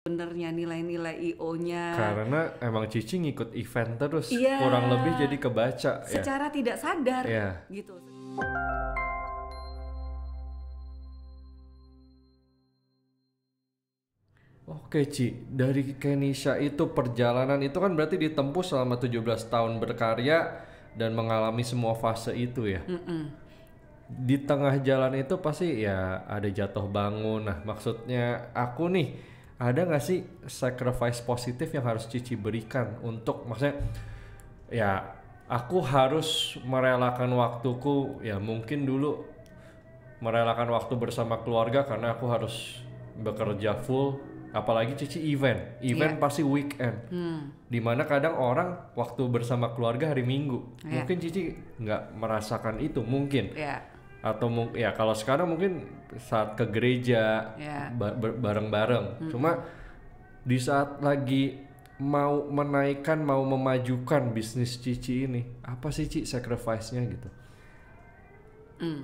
benernya nilai-nilai IO-nya. Karena emang Cici ngikut event terus, yeah. kurang lebih jadi kebaca. Ya. Secara ya. tidak sadar, yeah. gitu. Oke Ci, dari Kenisha itu perjalanan itu kan berarti ditempuh selama 17 tahun berkarya dan mengalami semua fase itu ya. Mm -mm di tengah jalan itu pasti ya ada jatuh bangun. Nah, maksudnya aku nih ada nggak sih sacrifice positif yang harus Cici berikan untuk maksudnya ya aku harus merelakan waktuku ya mungkin dulu merelakan waktu bersama keluarga karena aku harus bekerja full apalagi Cici event event yeah. pasti weekend hmm. dimana kadang orang waktu bersama keluarga hari Minggu yeah. mungkin Cici nggak merasakan itu mungkin yeah atau mungkin ya kalau sekarang mungkin saat ke gereja yeah. bareng-bareng hmm. cuma di saat lagi mau menaikkan mau memajukan bisnis Cici ini apa sih Cici sacrifice-nya gitu mm.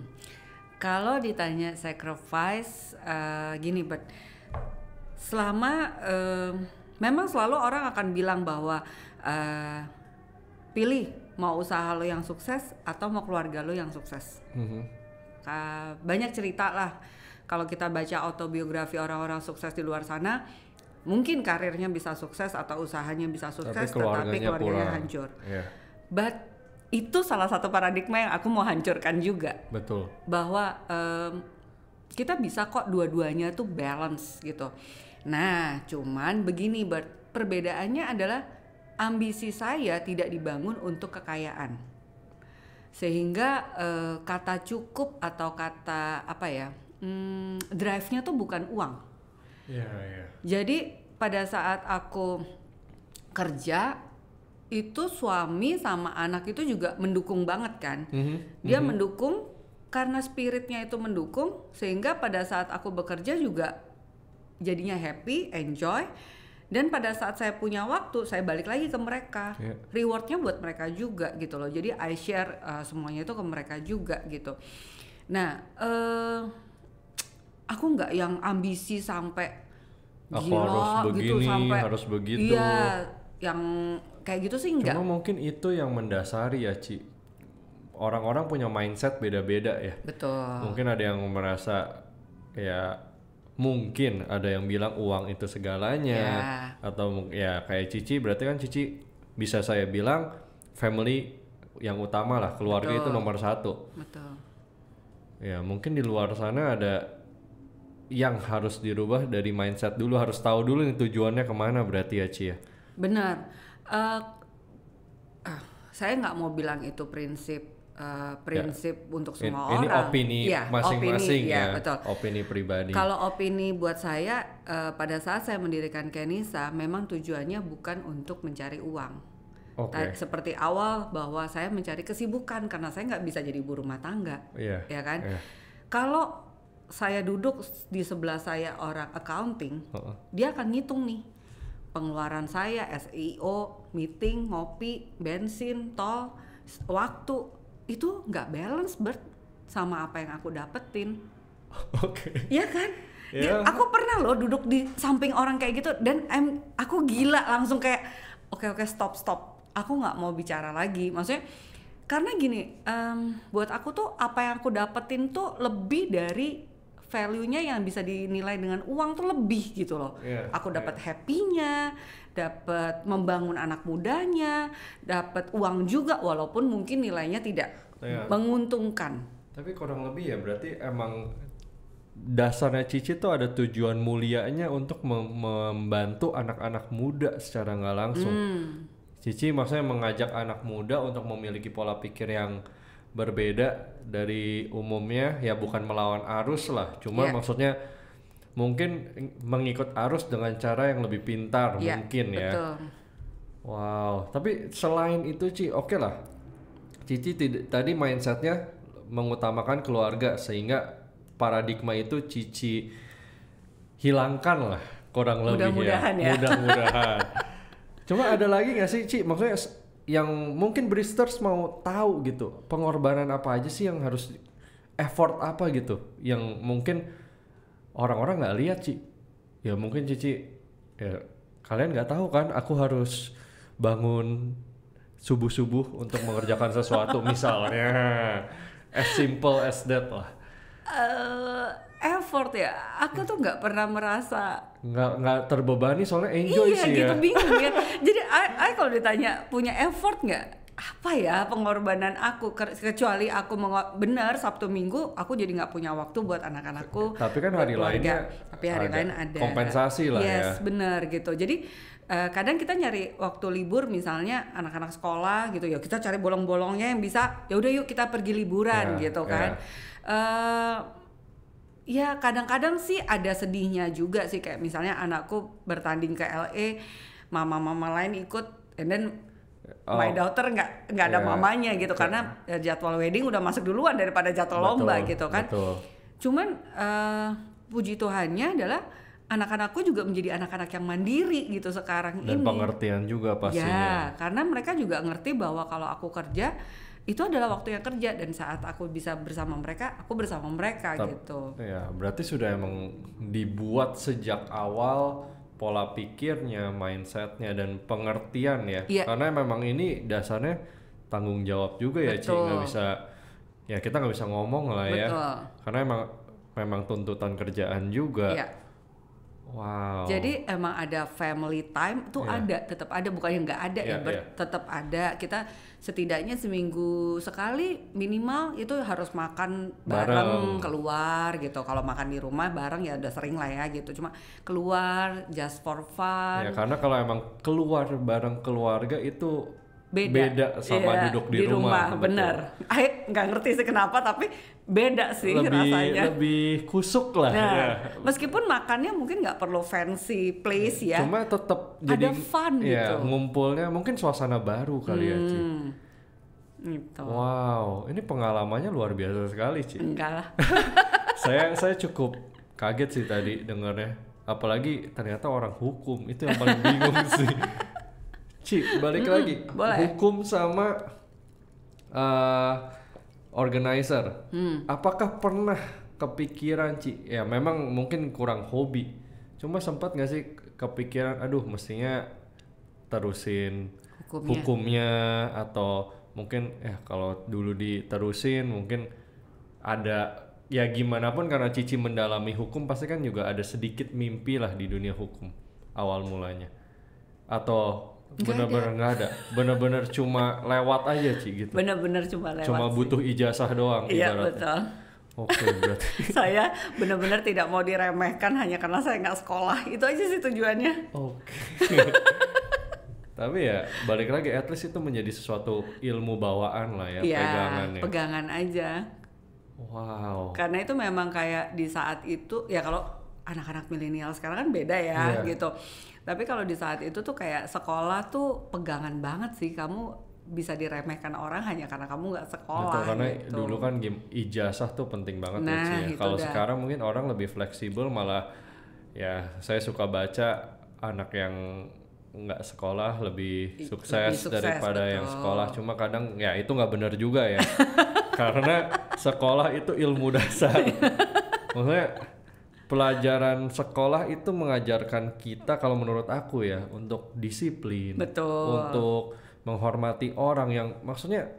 kalau ditanya sacrifice uh, gini bet selama uh, memang selalu orang akan bilang bahwa uh, pilih mau usaha lo yang sukses atau mau keluarga lo yang sukses mm -hmm mereka banyak cerita lah kalau kita baca autobiografi orang-orang sukses di luar sana mungkin karirnya bisa sukses atau usahanya bisa sukses tapi keluarganya, tetapi keluarganya hancur yeah. but itu salah satu paradigma yang aku mau hancurkan juga. Betul. Bahwa um, kita bisa kok dua-duanya tuh balance gitu. Nah, cuman begini, perbedaannya adalah ambisi saya tidak dibangun untuk kekayaan sehingga uh, kata cukup atau kata apa ya hmm, drive-nya tuh bukan uang. Yeah, yeah. Jadi pada saat aku kerja itu suami sama anak itu juga mendukung banget kan. Mm -hmm. Dia mm -hmm. mendukung karena spiritnya itu mendukung sehingga pada saat aku bekerja juga jadinya happy, enjoy dan pada saat saya punya waktu saya balik lagi ke mereka yeah. rewardnya buat mereka juga gitu loh jadi I share uh, semuanya itu ke mereka juga gitu nah uh, aku nggak yang ambisi sampai aku harus gitu, begini, gitu sampai harus begitu iya yang kayak gitu sih enggak cuma mungkin itu yang mendasari ya Ci orang-orang punya mindset beda-beda ya betul mungkin ada yang merasa ya mungkin ada yang bilang uang itu segalanya yeah. atau ya kayak Cici berarti kan Cici bisa saya bilang family yang utama lah keluarga Betul. itu nomor satu. Betul. Ya mungkin di luar sana ada yang harus dirubah dari mindset dulu harus tahu dulu nih tujuannya kemana berarti ya Cia. Ya? Benar. Uh, uh, saya nggak mau bilang itu prinsip uh, prinsip ya. untuk semua ini orang. Ini opini iya, masing-masing opini, ya, iya, betul. opini pribadi. Kalau opini buat saya uh, pada saat saya mendirikan Kenisa, memang tujuannya bukan untuk mencari uang. Okay. Seperti awal bahwa saya mencari kesibukan karena saya nggak bisa jadi ibu rumah tangga, yeah. ya kan? Yeah. Kalau saya duduk di sebelah saya orang accounting, uh uh dia akan ngitung nih pengeluaran saya, SEO, meeting, ngopi, bensin, tol, waktu itu nggak balance Bert sama apa yang aku dapetin. Oke. Okay. Iya kan? Yeah. Dia, ya. aku pernah loh duduk di samping orang kayak gitu dan em aku gila langsung kayak oke okay, oke okay, stop stop. Aku nggak mau bicara lagi. Maksudnya karena gini, um, buat aku tuh apa yang aku dapetin tuh lebih dari value-nya yang bisa dinilai dengan uang tuh lebih gitu loh. Yeah, aku iya. dapat yeah. happy-nya, dapat membangun anak mudanya, dapat uang juga walaupun mungkin nilainya tidak ya. menguntungkan. Tapi kurang lebih ya berarti emang dasarnya Cici tuh ada tujuan mulianya untuk mem membantu anak-anak muda secara nggak langsung. Hmm. Cici maksudnya mengajak anak muda untuk memiliki pola pikir yang berbeda dari umumnya ya bukan melawan arus lah, cuma yeah. maksudnya mungkin mengikut arus dengan cara yang lebih pintar ya, mungkin ya. Wow, tapi selain itu Ci, oke okay lah. Cici tadi mindsetnya mengutamakan keluarga sehingga paradigma itu Cici hilangkan lah kurang lebih ya. Mudah-mudahan ya. ya. Mudah-mudahan. Cuma ada lagi gak sih Ci? Maksudnya yang mungkin Bristers mau tahu gitu, pengorbanan apa aja sih yang harus effort apa gitu, yang mungkin orang-orang nggak lihat sih, ya mungkin Cici ya kalian nggak tahu kan aku harus bangun subuh-subuh untuk mengerjakan sesuatu misalnya as simple as that lah uh, effort ya aku tuh nggak pernah merasa nggak nggak terbebani soalnya enjoy iya, sih gitu, ya bingung ya jadi I, kalau ditanya punya effort nggak apa ya pengorbanan aku kecuali aku benar Sabtu Minggu aku jadi nggak punya waktu buat anak-anakku. Tapi kan hari lainnya tapi hari lain ada kompensasi lah yes, ya. Yes, benar gitu. Jadi uh, kadang kita nyari waktu libur misalnya anak-anak sekolah gitu ya kita cari bolong-bolongnya yang bisa ya udah yuk kita pergi liburan yeah, gitu ya. kan. Yeah. Uh, ya kadang-kadang sih ada sedihnya juga sih kayak misalnya anakku bertanding ke LA, e, mama-mama lain ikut and then Oh. My daughter nggak nggak ada yeah. mamanya gitu yeah. karena eh, jadwal wedding udah masuk duluan daripada jadwal betul, lomba gitu kan. Betul. Cuman uh, puji Tuhannya adalah anak-anakku juga menjadi anak-anak yang mandiri gitu sekarang Dan ini. Dan pengertian juga pastinya. Ya, karena mereka juga ngerti bahwa kalau aku kerja itu adalah waktu yang kerja dan saat aku bisa bersama mereka, aku bersama mereka Tep, gitu. Ya, berarti sudah emang dibuat sejak awal pola pikirnya, mindsetnya dan pengertian ya. Iya. Karena memang ini dasarnya tanggung jawab juga ya, Ci. Nggak bisa ya kita nggak bisa ngomong lah ya. Betul. ya. Karena emang memang tuntutan kerjaan juga. Iya Wow. Jadi emang ada family time tuh yeah. ada, tetap ada bukannya nggak ada yeah, ya, yeah. Iya. tetap ada. Kita setidaknya seminggu sekali minimal itu harus makan bareng, bareng. keluar gitu. Kalau makan di rumah bareng ya udah sering lah ya gitu. Cuma keluar just for fun. Ya yeah, karena kalau emang keluar bareng keluarga itu beda, beda sama yeah, duduk di, di rumah, rumah bener. Aik nggak ngerti sih kenapa tapi beda sih lebih, rasanya. Lebih kusuk lah. Nah, ya. Meskipun makannya mungkin nggak perlu fancy place ya. Cuma tetap jadi fun ya, gitu. Ngumpulnya mungkin suasana baru kali hmm. ya. Ci. Hmm, gitu. Wow, ini pengalamannya luar biasa sekali, Ci. Enggak lah. saya saya cukup kaget sih tadi dengarnya. Apalagi ternyata orang hukum itu yang paling bingung sih. Ci, balik lagi. Boleh. Hukum sama uh, organizer. Hmm. Apakah pernah kepikiran Ci? Ya memang mungkin kurang hobi. Cuma sempat nggak sih kepikiran, aduh mestinya terusin hukumnya, hukumnya atau mungkin eh kalau dulu diterusin mungkin ada ya gimana pun karena Cici mendalami hukum pasti kan juga ada sedikit mimpi lah di dunia hukum awal mulanya atau bener-bener nggak ada bener-bener cuma lewat aja Ci gitu bener-bener cuma lewat cuma butuh ijazah doang iya ibaratnya. betul Oke, okay, berarti saya benar-benar tidak mau diremehkan hanya karena saya nggak sekolah. Itu aja sih tujuannya. Oke. Okay. Tapi ya balik lagi, at least itu menjadi sesuatu ilmu bawaan lah ya, iya, ya pegangan Pegangan aja. Wow. Karena itu memang kayak di saat itu ya kalau anak-anak milenial sekarang kan beda ya yeah. gitu. Tapi kalau di saat itu tuh kayak sekolah tuh pegangan banget sih kamu bisa diremehkan orang hanya karena kamu nggak sekolah. Betul, karena gitu. dulu kan ijazah tuh penting banget nah, ya. Kalau sekarang mungkin orang lebih fleksibel malah ya saya suka baca anak yang nggak sekolah lebih sukses, lebih sukses daripada betul. yang sekolah. Cuma kadang ya itu nggak benar juga ya. karena sekolah itu ilmu dasar. Maksudnya pelajaran sekolah itu mengajarkan kita kalau menurut aku ya untuk disiplin, betul, untuk menghormati orang yang maksudnya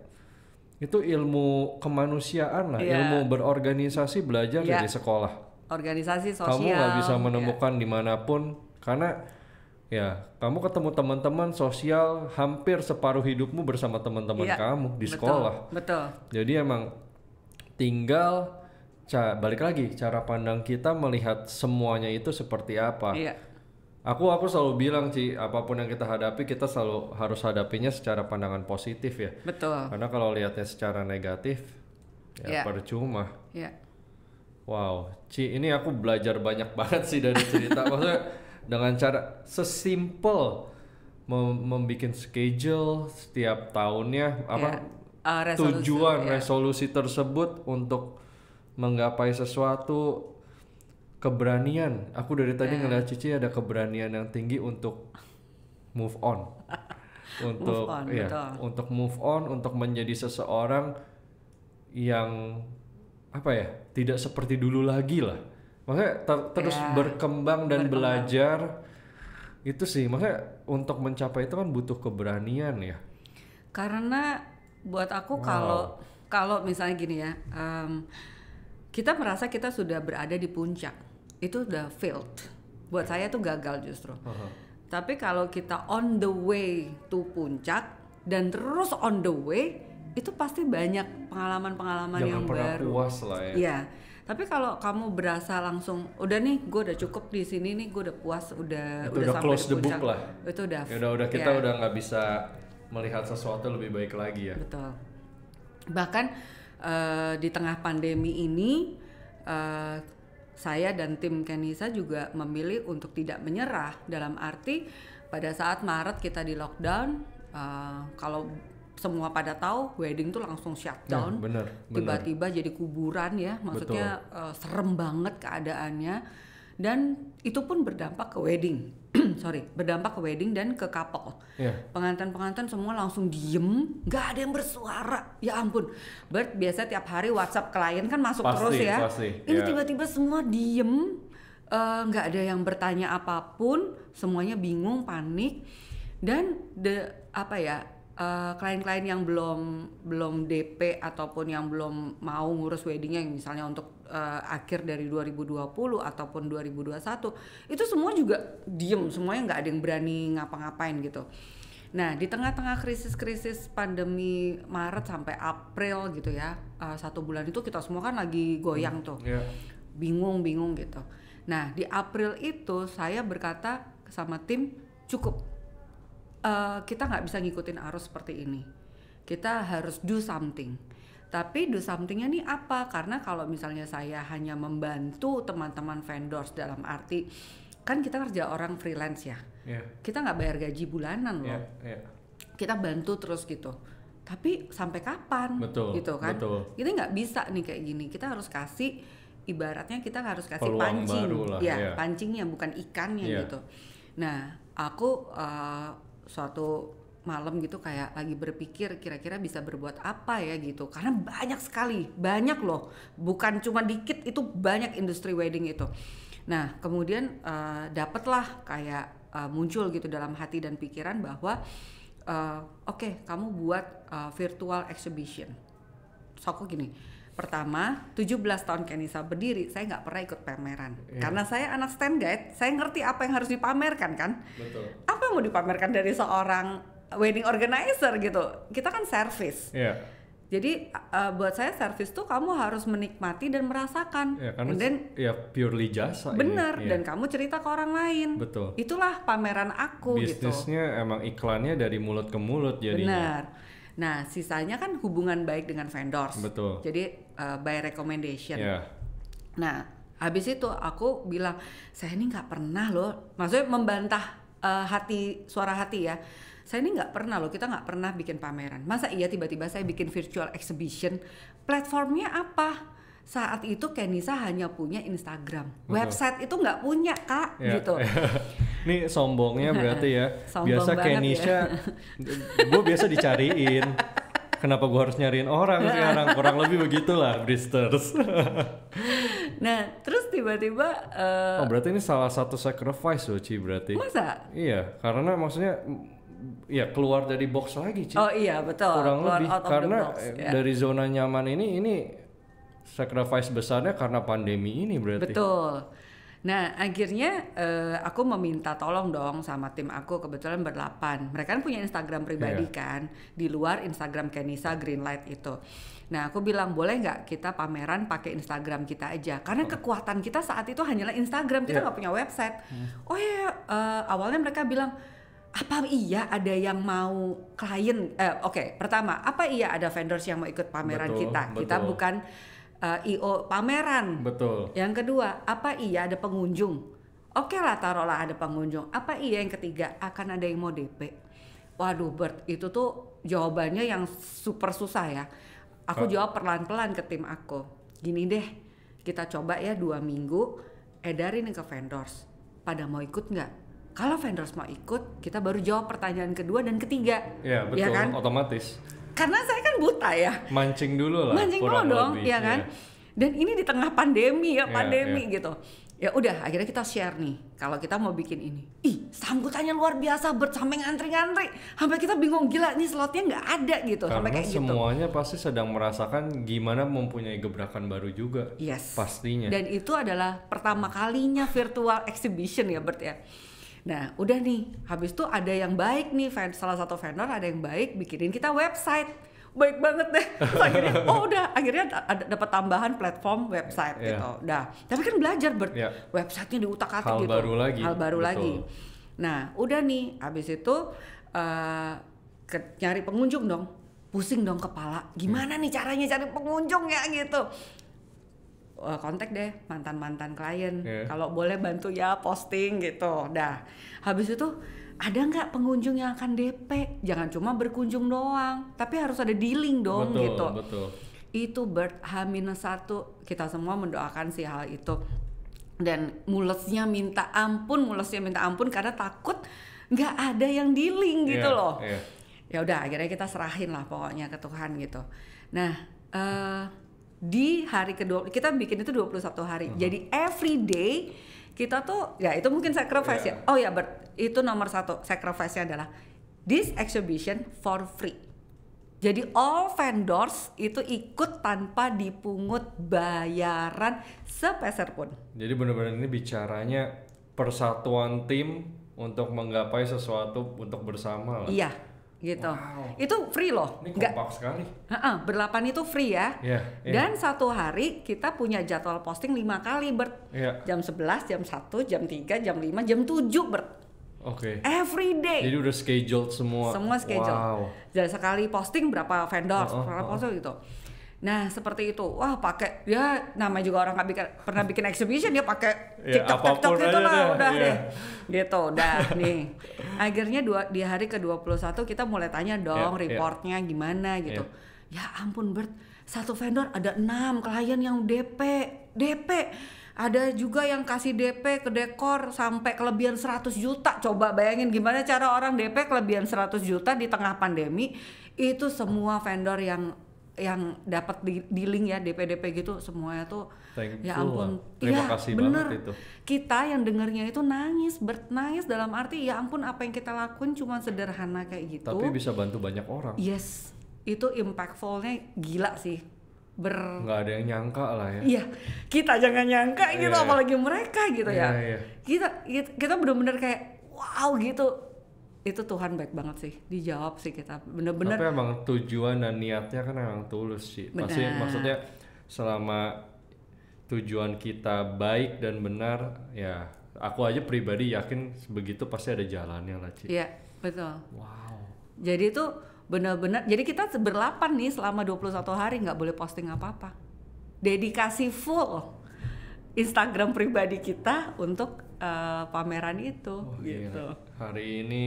itu ilmu kemanusiaan lah, yeah. ilmu berorganisasi belajar yeah. dari sekolah. Organisasi sosial. Kamu nggak bisa iya. menemukan yeah. dimanapun karena ya kamu ketemu teman-teman sosial hampir separuh hidupmu bersama teman-teman yeah. kamu di betul, sekolah. Betul. Jadi emang tinggal ca balik lagi cara pandang kita melihat semuanya itu seperti apa. Iya. Aku aku selalu bilang sih apapun yang kita hadapi kita selalu harus hadapinya secara pandangan positif ya. Betul. Karena kalau lihatnya secara negatif ya yeah. percuma. Iya. Yeah. Wow, Ci, ini aku belajar banyak banget sih dari cerita. Maksudnya dengan cara sesimpel mem membikin schedule setiap tahunnya apa yeah. Iya. uh, resolusi, tujuan yeah. resolusi tersebut untuk menggapai sesuatu keberanian. Aku dari tadi eh. ngeliat Cici ada keberanian yang tinggi untuk move on. untuk move on, ya, betul. untuk move on, untuk menjadi seseorang yang apa ya? tidak seperti dulu lagi lah. Makanya ter terus yeah. berkembang dan berkembang. belajar itu sih makanya untuk mencapai itu kan butuh keberanian ya. Karena buat aku kalau kalau misalnya gini ya, um, kita merasa kita sudah berada di puncak itu udah failed buat saya tuh gagal justru uh -huh. tapi kalau kita on the way to puncak dan terus on the way itu pasti banyak pengalaman-pengalaman yang baru. puas lah ya. Iya. Tapi kalau kamu berasa langsung, udah nih, gue udah cukup di sini nih, gue udah puas, udah itu udah, udah sampai close puncak, the book lah. Itu udah. Ya udah udah kita ya. udah nggak bisa melihat sesuatu lebih baik lagi ya. Betul. Bahkan Eh, di tengah pandemi ini uh, saya dan tim Kenisa juga memilih untuk tidak menyerah dalam arti pada saat Maret kita di lockdown uh, kalau semua pada tahu wedding tuh langsung shutdown ya, tiba-tiba jadi kuburan ya maksudnya uh, serem banget keadaannya dan itu pun berdampak ke wedding sorry berdampak ke wedding dan ke couple yeah. pengantin-pengantin semua langsung diem nggak ada yang bersuara ya ampun Bert biasa tiap hari WhatsApp klien kan masuk pasti, terus ya pasti, ini tiba tiba-tiba semua diem eh, nggak uh, ada yang bertanya apapun semuanya bingung panik dan the apa ya eh, klien-klien uh, klien -klien yang belum belum DP ataupun yang belum mau ngurus weddingnya misalnya untuk uh, akhir dari 2020 ataupun 2021 itu semua juga diem semuanya nggak ada yang berani ngapa-ngapain gitu Nah, di tengah-tengah krisis-krisis pandemi Maret sampai April gitu ya, uh, satu bulan itu kita semua kan lagi goyang hmm, tuh, bingung-bingung iya. yeah. gitu. Nah, di April itu saya berkata sama tim, cukup, uh, kita nggak bisa ngikutin arus seperti ini. Kita harus do something tapi do somethingnya nih apa karena kalau misalnya saya hanya membantu teman-teman vendors dalam arti kan kita kerja orang freelance ya yeah. kita nggak bayar gaji bulanan loh yeah, yeah. kita bantu terus gitu tapi sampai kapan betul, gitu kan betul. kita nggak bisa nih kayak gini kita harus kasih ibaratnya kita harus kasih Peluang pancing ya yeah. pancingnya bukan ikannya yeah. gitu nah aku uh, suatu malam gitu kayak lagi berpikir kira-kira bisa berbuat apa ya gitu karena banyak sekali banyak loh bukan cuma dikit itu banyak industri wedding itu nah kemudian uh, dapatlah kayak uh, muncul gitu dalam hati dan pikiran bahwa uh, oke okay, kamu buat uh, virtual exhibition so gini pertama 17 tahun Kenisa berdiri saya nggak pernah ikut pameran yeah. karena saya anak stand guide saya ngerti apa yang harus dipamerkan kan Betul. apa yang mau dipamerkan dari seorang wedding organizer gitu. Kita kan service. Yeah. Jadi uh, buat saya service tuh kamu harus menikmati dan merasakan. Ya, karena dan ya purely jasa. Bener ini. Iya. dan kamu cerita ke orang lain. Betul. Itulah pameran aku Bisnisnya gitu. Bisnisnya emang iklannya dari mulut ke mulut jadinya. Bener. Nah sisanya kan hubungan baik dengan vendors. Betul. Jadi uh, by recommendation. Yeah. Nah habis itu aku bilang saya ini nggak pernah loh. Maksudnya membantah uh, hati suara hati ya saya ini nggak pernah loh kita nggak pernah bikin pameran masa iya tiba-tiba saya bikin virtual exhibition platformnya apa saat itu Kenisa hanya punya Instagram Betul. website itu nggak punya kak ya. gitu ini sombongnya berarti ya Sombong biasa Kenisa ya. gue biasa dicariin kenapa gue harus nyariin orang sekarang kurang lebih begitulah Bristers Nah, terus tiba-tiba uh... Oh, berarti ini salah satu sacrifice loh, Ci, berarti. Masa? Iya, karena maksudnya ya keluar dari box lagi sih. Oh iya betul. Kurang keluar lebih karena box, yeah. Ya. dari zona nyaman ini ini sacrifice besarnya karena pandemi ini berarti. Betul. Nah akhirnya uh, aku meminta tolong dong sama tim aku kebetulan berdelapan. Mereka kan punya Instagram pribadi yeah. kan di luar Instagram Kenisa Greenlight itu. Nah aku bilang boleh nggak kita pameran pakai Instagram kita aja karena oh. kekuatan kita saat itu hanyalah Instagram kita iya. nggak yeah. punya website. Yeah. Hmm. Oh ya uh, awalnya mereka bilang apa iya ada yang mau klien eh, oke okay, pertama apa iya ada vendors yang mau ikut pameran betul, kita betul. kita bukan uh, eh, io pameran betul yang kedua apa iya ada pengunjung oke okay lah taruhlah ada pengunjung apa iya yang ketiga akan ada yang mau dp waduh Bert itu tuh jawabannya yang super susah ya aku uh. jawab pelan-pelan ke tim aku gini deh kita coba ya dua minggu edarin ke vendors pada mau ikut nggak kalau vendors mau ikut, kita baru jawab pertanyaan kedua dan ketiga. Iya, iya betul. Ya kan? Otomatis. Karena saya kan buta ya. Mancing dulu lah. Mancing dulu dong, lebih. ya kan? Yeah. Dan ini di tengah pandemi ya, iya, pandemi yeah, yeah. gitu. Ya udah, akhirnya kita share nih. Kalau kita mau bikin ini, ih sambutannya luar biasa, bercameng antri-antri, sampai kita bingung gila nih slotnya nggak ada gitu. Karena sampai kayak gitu. semuanya pasti sedang merasakan gimana mempunyai gebrakan baru juga. Yes. Pastinya. Dan itu adalah pertama kalinya virtual exhibition ya Bert ya Nah, udah nih, habis itu ada yang baik nih, salah satu vendor ada yang baik bikinin kita website. Baik banget deh. Terus akhirnya oh udah, akhirnya ada dapat tambahan platform website yeah. gitu. dah tapi kan belajar ber yeah. websitenya utak atik gitu. Hal baru lagi. Hal baru Betul. lagi. Nah, udah nih, habis itu uh, nyari pengunjung dong. Pusing dong kepala. Gimana hmm. nih caranya cari pengunjung ya gitu. Eh, kontak deh mantan-mantan klien. Yeah. Kalau boleh bantu ya posting gitu. Dah. Habis itu ada nggak pengunjung yang akan DP? Jangan cuma berkunjung doang, tapi harus ada dealing dong betul, gitu. Betul. Itu bird h satu kita semua mendoakan si hal itu. Dan mulesnya minta ampun, mulesnya minta ampun karena takut nggak ada yang dealing gitu iya, loh. Yeah. Ya udah akhirnya kita serahin lah pokoknya ke Tuhan gitu. Nah, uh, di hari kedua kita bikin itu 21 hari. Hmm. Jadi every day kita tuh ya itu mungkin sacrifice ya. yeah. ya. Oh ya, Bert, itu nomor satu sacrifice-nya adalah this exhibition for free. Jadi all vendors itu ikut tanpa dipungut bayaran sepeser pun. Jadi benar-benar ini bicaranya persatuan tim untuk menggapai sesuatu untuk bersama lah. Iya gitu. Wow. Itu free loh. Ini gak, sekali. Uh-uh, berlapan itu free ya. Yeah, yeah. Dan satu hari kita punya jadwal posting lima kali, ber. Yeah. Jam 11, jam 1, jam 3, jam 5, jam 7, ber. Oke. Okay. Every day. Jadi udah scheduled semua. Semua scheduled. Wow. Dan sekali posting berapa vendor, uh-uh, berapa uh-uh. posting gitu. Nah seperti itu, wah pakai ya nama juga orang nggak bikin, pernah bikin exhibition dia pakai tiktok ya, tiktok gitu lah deh. udah yeah. deh, gitu udah nih. Akhirnya dua, di hari ke 21 kita mulai tanya dong yeah, iya. reportnya yeah. gimana gitu. Ya. ya ampun Bert, satu vendor ada enam klien yang DP, DP. Ada juga yang kasih DP ke dekor sampai kelebihan 100 juta. Coba bayangin gimana cara orang DP kelebihan 100 juta di tengah pandemi. Itu semua vendor yang yang dapat di, di link ya DPDP gitu semuanya tuh Thank ya ampun iya, terima ya, kasih bener. banget itu kita yang dengernya itu nangis bernangis dalam arti ya ampun apa yang kita lakuin cuma sederhana kayak gitu tapi bisa bantu banyak orang yes itu impactfulnya gila sih ber nggak ada yang nyangka lah ya iya kita jangan nyangka gitu yeah. apalagi mereka gitu yeah, ya yeah. kita kita benar-benar kayak wow gitu itu Tuhan baik banget sih dijawab sih kita bener-bener tapi emang tujuan dan niatnya kan emang tulus sih bener. pasti maksudnya selama tujuan kita baik dan benar ya aku aja pribadi yakin begitu pasti ada jalannya lah Ci iya betul wow jadi itu bener-bener jadi kita berlapan nih selama 21 hari nggak boleh posting apa-apa dedikasi full Instagram pribadi kita untuk uh, pameran itu oh, iya. gitu. Iya. Hari ini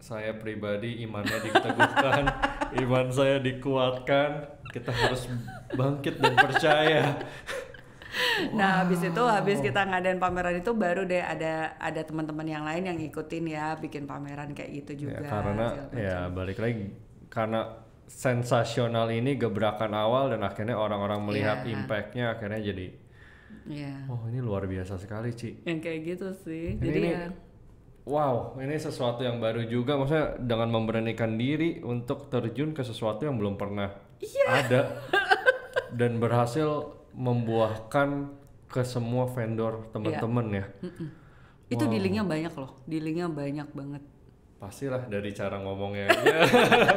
saya pribadi imannya diteguhkan, iman saya dikuatkan. Kita harus bangkit dan percaya. Wow. Nah, habis itu habis kita ngadain pameran itu baru deh ada ada teman-teman yang lain yang ngikutin ya bikin pameran kayak gitu ya, juga. Ya, karena ya balik lagi karena sensasional ini gebrakan awal dan akhirnya orang-orang melihat yeah. impactnya akhirnya jadi yeah. oh ini luar biasa sekali Ci yang kayak gitu sih ini, jadi ini, ya wow ini sesuatu yang baru juga maksudnya dengan memberanikan diri untuk terjun ke sesuatu yang belum pernah yeah. ada dan berhasil membuahkan ke semua vendor iya. teman-teman yeah. ya mm -mm. Wow. itu dealingnya banyak loh dealingnya banyak banget pastilah dari cara ngomongnya aja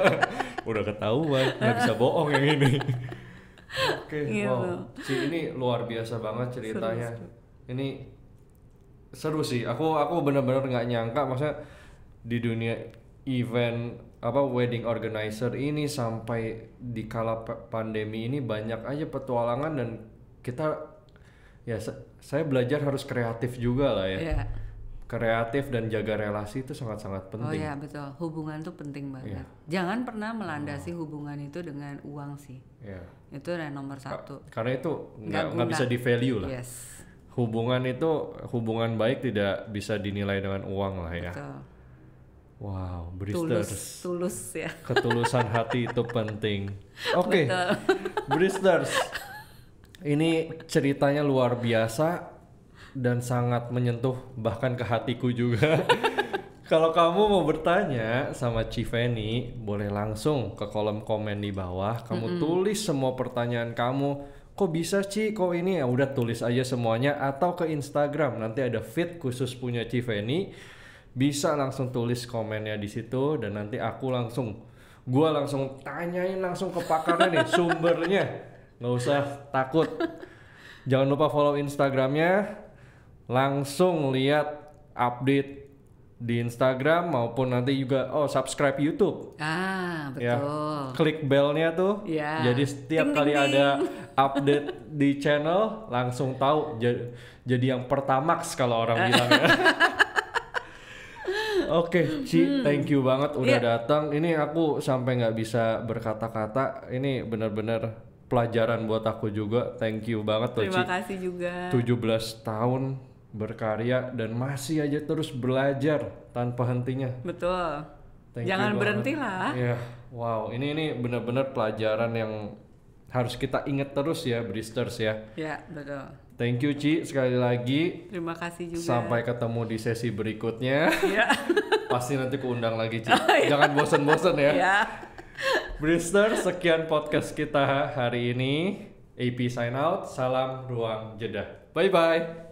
udah ketahuan Gak bisa bohong yang ini Oke, okay, gitu. wow. Ci, ini luar biasa banget ceritanya. Seru, seru. Ini seru sih. Aku aku benar-benar nggak nyangka maksudnya di dunia event apa wedding organizer ini sampai di kala pandemi ini banyak aja petualangan dan kita ya saya belajar harus kreatif juga lah ya. Yeah kreatif dan jaga relasi itu sangat-sangat oh penting. Oh iya betul, hubungan itu penting iya. banget. Yeah. Jangan pernah hmm. melandasi oh. hubungan itu dengan uang sih. Yeah. Itu yang nomor satu. Karena itu nggak nggak bisa di value lah. Yes. Hubungan itu hubungan baik tidak bisa dinilai dengan uang lah ya. Betul. Wow, Bristers. Tulus, tulus ya. Ketulusan hati itu penting. Oke, okay. Bristers. Ini ceritanya luar biasa dan sangat menyentuh bahkan ke hatiku juga. Kalau kamu mau bertanya sama Civeni, boleh langsung ke kolom komen di bawah. Kamu mm -hmm. tulis semua pertanyaan kamu. Kok bisa Ci? Kok ini? Ya udah tulis aja semuanya atau ke Instagram. Nanti ada feed khusus punya Civeni. Bisa langsung tulis komennya di situ dan nanti aku langsung gua langsung tanyain langsung ke pakarnya nih sumbernya. Nggak usah takut. Jangan lupa follow Instagramnya langsung lihat update di Instagram maupun nanti juga oh subscribe YouTube. Ah, ya, betul. Ya, klik belnya tuh. Ya. Jadi setiap ding, kali ding, ada update di channel langsung tahu jadi, jadi yang pertama kalau orang eh. bilang ya. Oke, okay, Ci, hmm. thank you banget udah yeah. datang. Ini aku sampai nggak bisa berkata-kata. Ini benar-benar pelajaran buat aku juga. Thank you banget Terima kasih juga. 17 tahun berkarya dan masih aja terus belajar tanpa hentinya. Betul. Thank Jangan berhenti lah. Iya. Wow, ini ini benar-benar pelajaran yang harus kita ingat terus ya, Bristers ya. Ya, betul. Thank you Ci sekali lagi. Terima kasih juga. Sampai ketemu di sesi berikutnya. Iya. Pasti nanti keundang lagi Ci. Oh, iya. Jangan bosen-bosen ya. Iya. Bristers, sekian podcast kita hari ini. AP sign out. Salam ruang jeda. Bye bye.